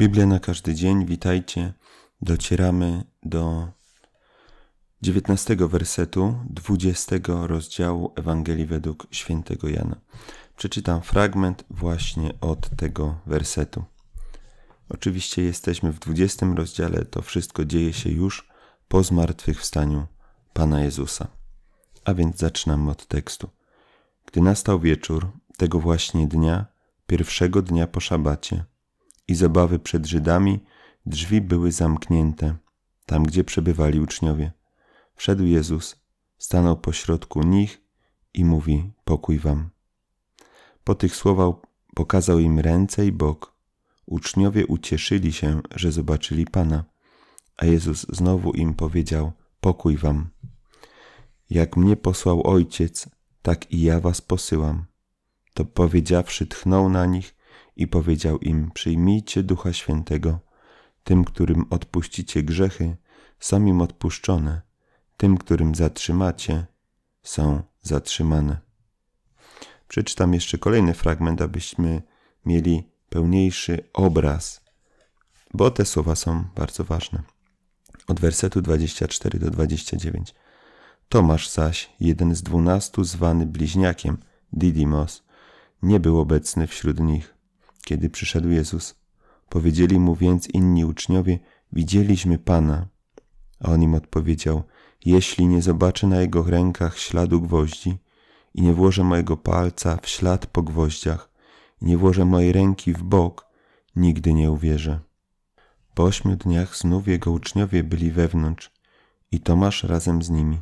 Biblia na każdy dzień, witajcie. Docieramy do 19 wersetu 20 rozdziału Ewangelii według świętego Jana. Przeczytam fragment właśnie od tego wersetu. Oczywiście jesteśmy w 20 rozdziale, to wszystko dzieje się już po zmartwychwstaniu Pana Jezusa. A więc zaczynamy od tekstu. Gdy nastał wieczór, tego właśnie dnia, pierwszego dnia po szabacie, i zabawy przed Żydami, drzwi były zamknięte, tam gdzie przebywali uczniowie. Wszedł Jezus, stanął pośrodku nich i mówi: Pokój wam. Po tych słowach pokazał im ręce i bok. Uczniowie ucieszyli się, że zobaczyli Pana, a Jezus znowu im powiedział: Pokój wam. Jak mnie posłał Ojciec, tak i ja was posyłam. To powiedziawszy, tchnął na nich i powiedział im: Przyjmijcie Ducha Świętego, tym, którym odpuścicie grzechy, są im odpuszczone, tym, którym zatrzymacie, są zatrzymane. Przeczytam jeszcze kolejny fragment, abyśmy mieli pełniejszy obraz, bo te słowa są bardzo ważne. Od wersetu 24 do 29. Tomasz zaś, jeden z dwunastu zwany bliźniakiem, Didymos, nie był obecny wśród nich kiedy przyszedł Jezus. Powiedzieli mu więc inni uczniowie, widzieliśmy Pana. A on im odpowiedział, jeśli nie zobaczę na jego rękach śladu gwoździ i nie włożę mojego palca w ślad po gwoździach i nie włożę mojej ręki w bok, nigdy nie uwierzę. Po ośmiu dniach znów jego uczniowie byli wewnątrz i Tomasz razem z nimi.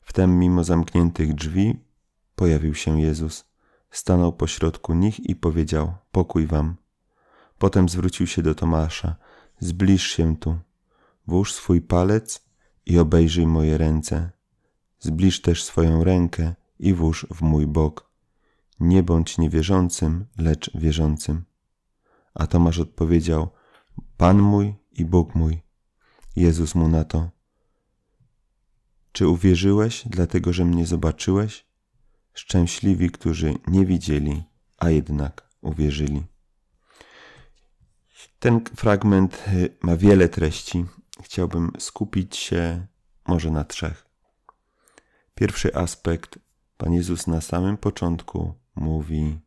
Wtem mimo zamkniętych drzwi pojawił się Jezus. Stanął pośrodku nich i powiedział: Pokój wam. Potem zwrócił się do Tomasza: Zbliż się tu, włóż swój palec i obejrzyj moje ręce. Zbliż też swoją rękę i włóż w mój bok. Nie bądź niewierzącym, lecz wierzącym. A Tomasz odpowiedział: Pan mój i Bóg mój. Jezus mu na to: Czy uwierzyłeś, dlatego że mnie zobaczyłeś? szczęśliwi, którzy nie widzieli, a jednak uwierzyli. Ten fragment y, ma wiele treści. Chciałbym skupić się może na trzech. Pierwszy aspekt: Pan Jezus na samym początku mówi: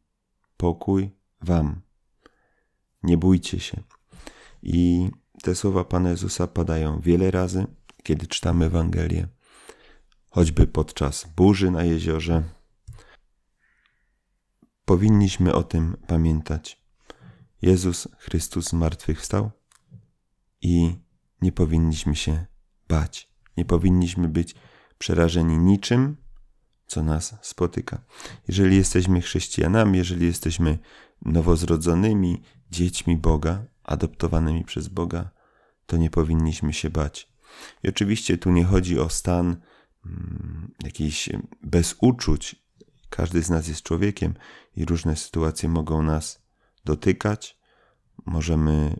Pokój Wam. Nie bójcie się. I te słowa Pana Jezusa padają wiele razy, kiedy czytamy Ewangelię, choćby podczas burzy na jeziorze, Powinniśmy o tym pamiętać. Jezus Chrystus zmartwychwstał i nie powinniśmy się bać. Nie powinniśmy być przerażeni niczym, co nas spotyka. Jeżeli jesteśmy chrześcijanami, jeżeli jesteśmy nowozrodzonymi dziećmi Boga, adoptowanymi przez Boga, to nie powinniśmy się bać. I oczywiście tu nie chodzi o stan mm, jakiś bez uczuć, każdy z nas jest człowiekiem i różne sytuacje mogą nas dotykać. Możemy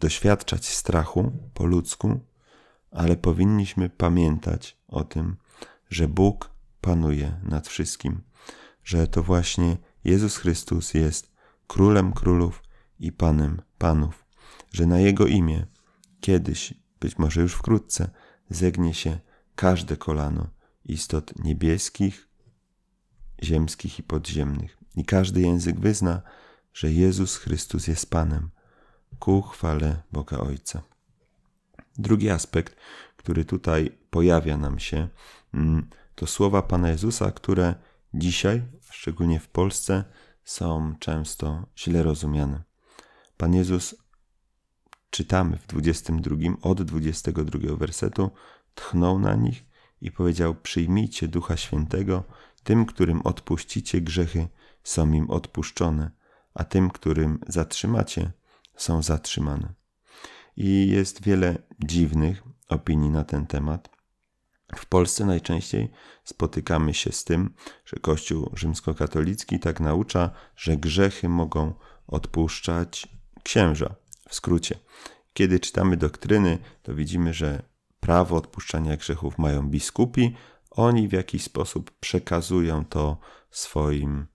doświadczać strachu po ludzku, ale powinniśmy pamiętać o tym, że Bóg panuje nad wszystkim, że to właśnie Jezus Chrystus jest królem królów i panem panów, że na jego imię kiedyś, być może już wkrótce, zegnie się każde kolano istot niebieskich, ziemskich i podziemnych. I każdy język wyzna, że Jezus Chrystus jest Panem, ku chwale Boga Ojca. Drugi aspekt, który tutaj pojawia nam się, mm, to słowa Pana Jezusa, które dzisiaj, szczególnie w Polsce, są często źle rozumiane. Pan Jezus, czytamy w 22, od 22 wersetu, tchnął na nich i powiedział: Przyjmijcie Ducha Świętego, tym, którym odpuścicie grzechy, są im odpuszczone, a tym, którym zatrzymacie, są zatrzymane. I jest wiele dziwnych opinii na ten temat. W Polsce najczęściej spotykamy się z tym, że Kościół rzymskokatolicki tak naucza, że grzechy mogą odpuszczać księża, w skrócie. Kiedy czytamy doktryny, to widzimy, że prawo odpuszczania grzechów mają biskupi, oni w jakiś sposób przekazują to swoim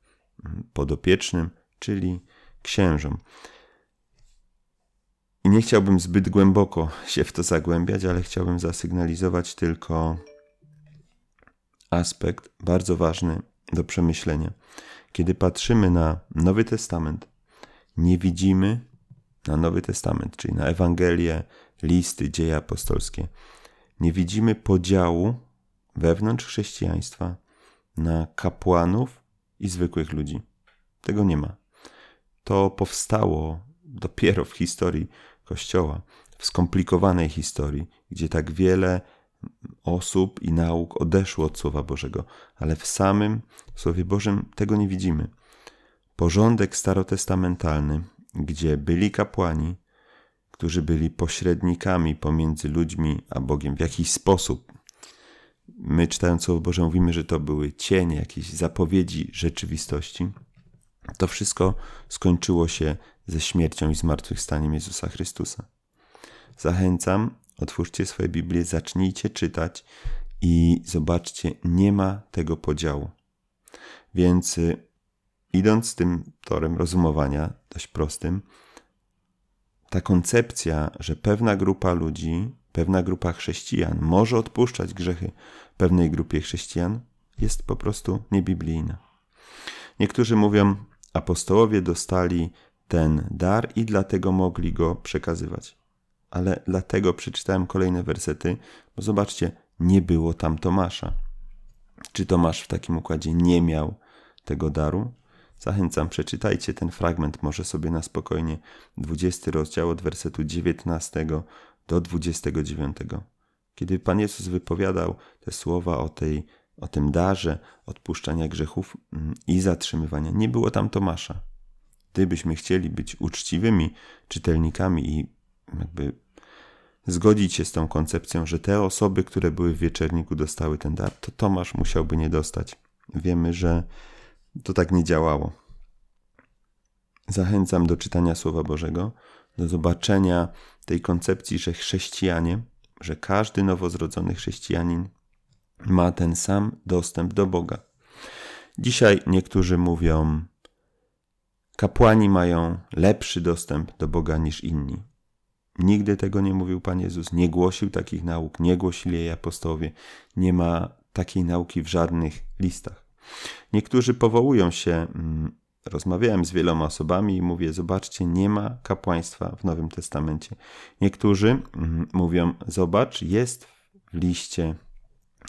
mm, podopiecznym, czyli księżom. I nie chciałbym zbyt głęboko się w to zagłębiać, ale chciałbym zasygnalizować tylko aspekt bardzo ważny do przemyślenia. Kiedy patrzymy na Nowy Testament, nie widzimy na Nowy Testament, czyli na Ewangelię, listy, dzieje apostolskie, nie widzimy podziału wewnątrz chrześcijaństwa na kapłanów i zwykłych ludzi. Tego nie ma. To powstało dopiero w historii Kościoła, w skomplikowanej historii, gdzie tak wiele osób i nauk odeszło od Słowa Bożego, ale w samym Słowie Bożym tego nie widzimy. Porządek starotestamentalny, gdzie byli kapłani, którzy byli pośrednikami pomiędzy ludźmi a Bogiem w jakiś sposób, my czytając Słowo Boże mówimy, że to były cienie, jakieś zapowiedzi rzeczywistości, to wszystko skończyło się ze śmiercią i zmartwychwstaniem Jezusa Chrystusa. Zachęcam, otwórzcie swoje Biblię, zacznijcie czytać i zobaczcie, nie ma tego podziału. Więc y, idąc tym torem rozumowania, dość prostym, ta koncepcja, że pewna grupa ludzi Pewna grupa chrześcijan może odpuszczać grzechy pewnej grupie chrześcijan, jest po prostu niebiblijna. Niektórzy mówią, apostołowie dostali ten dar i dlatego mogli go przekazywać. Ale dlatego przeczytałem kolejne wersety, bo zobaczcie, nie było tam Tomasza. Czy Tomasz w takim układzie nie miał tego daru? Zachęcam, przeczytajcie ten fragment może sobie na spokojnie, 20 rozdział od wersetu 19 do 29. Kiedy Pan Jezus wypowiadał te słowa o, tej, o tym darze odpuszczania grzechów mm, i zatrzymywania, nie było tam Tomasza. Gdybyśmy chcieli być uczciwymi czytelnikami i jakby zgodzić się z tą koncepcją, że te osoby, które były w wieczerniku, dostały ten dar, to Tomasz musiałby nie dostać. Wiemy, że to tak nie działało. Zachęcam do czytania Słowa Bożego, do zobaczenia tej koncepcji, że chrześcijanie, że każdy nowozrodzony chrześcijanin ma ten sam dostęp do Boga. Dzisiaj niektórzy mówią, kapłani mają lepszy dostęp do Boga niż inni. Nigdy tego nie mówił Pan Jezus, nie głosił takich nauk, nie głosili jej apostowie, nie ma takiej nauki w żadnych listach. Niektórzy powołują się mm, Rozmawiałem z wieloma osobami i mówię: Zobaczcie, nie ma kapłaństwa w Nowym Testamencie. Niektórzy mm, mówią: Zobacz, jest w liście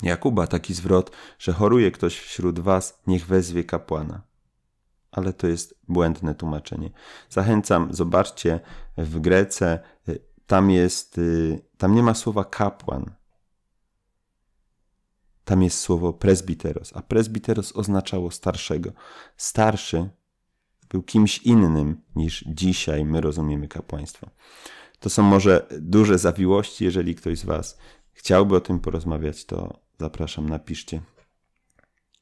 Jakuba taki zwrot, że choruje ktoś wśród was, niech wezwie kapłana. Ale to jest błędne tłumaczenie. Zachęcam, zobaczcie w Grece, y, tam jest, y, tam nie ma słowa kapłan. Tam jest słowo presbiteros, a presbiteros oznaczało starszego. Starszy był kimś innym niż dzisiaj my rozumiemy kapłaństwo. To są może duże zawiłości, jeżeli ktoś z Was chciałby o tym porozmawiać, to zapraszam, napiszcie.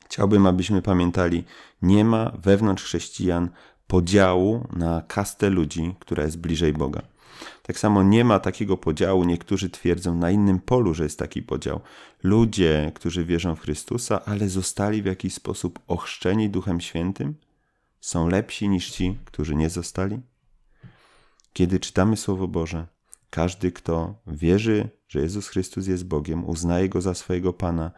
Chciałbym, abyśmy pamiętali, nie ma wewnątrz chrześcijan podziału na kastę ludzi, która jest bliżej Boga. Tak samo nie ma takiego podziału, niektórzy twierdzą na innym polu, że jest taki podział. Ludzie, którzy wierzą w Chrystusa, ale zostali w jakiś sposób ochrzczeni Duchem Świętym, są lepsi niż ci, którzy nie zostali? Kiedy czytamy Słowo Boże, każdy, kto wierzy, że Jezus Chrystus jest Bogiem, uznaje go za swojego Pana,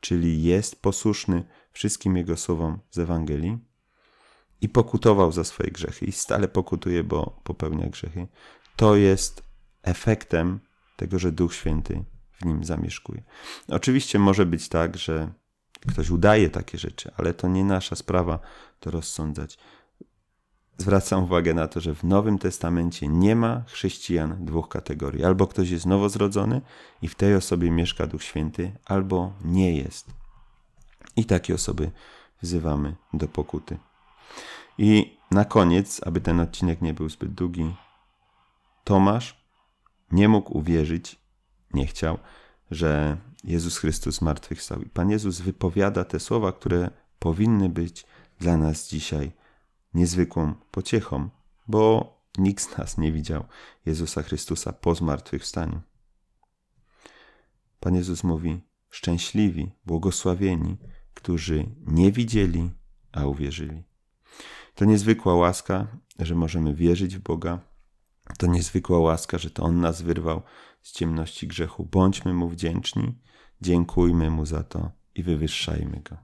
czyli jest posłuszny wszystkim Jego słowom z Ewangelii i pokutował za swoje grzechy i stale pokutuje, bo popełnia grzechy, to jest efektem tego, że Duch Święty w nim zamieszkuje. Oczywiście może być tak, że Ktoś udaje takie rzeczy, ale to nie nasza sprawa to rozsądzać. Zwracam uwagę na to, że w Nowym Testamencie nie ma chrześcijan dwóch kategorii. Albo ktoś jest nowozrodzony i w tej osobie mieszka Duch Święty, albo nie jest. I takie osoby wzywamy do pokuty. I na koniec, aby ten odcinek nie był zbyt długi, Tomasz nie mógł uwierzyć, nie chciał, że Jezus Chrystus zmartwychwstał. I Pan Jezus wypowiada te słowa, które powinny być dla nas dzisiaj niezwykłą pociechą, bo nikt z nas nie widział Jezusa Chrystusa po zmartwychwstaniu. Pan Jezus mówi: Szczęśliwi, błogosławieni, którzy nie widzieli, a uwierzyli. To niezwykła łaska, że możemy wierzyć w Boga, to niezwykła łaska, że to On nas wyrwał z ciemności grzechu. Bądźmy Mu wdzięczni, dziękujmy Mu za to i wywyższajmy Go.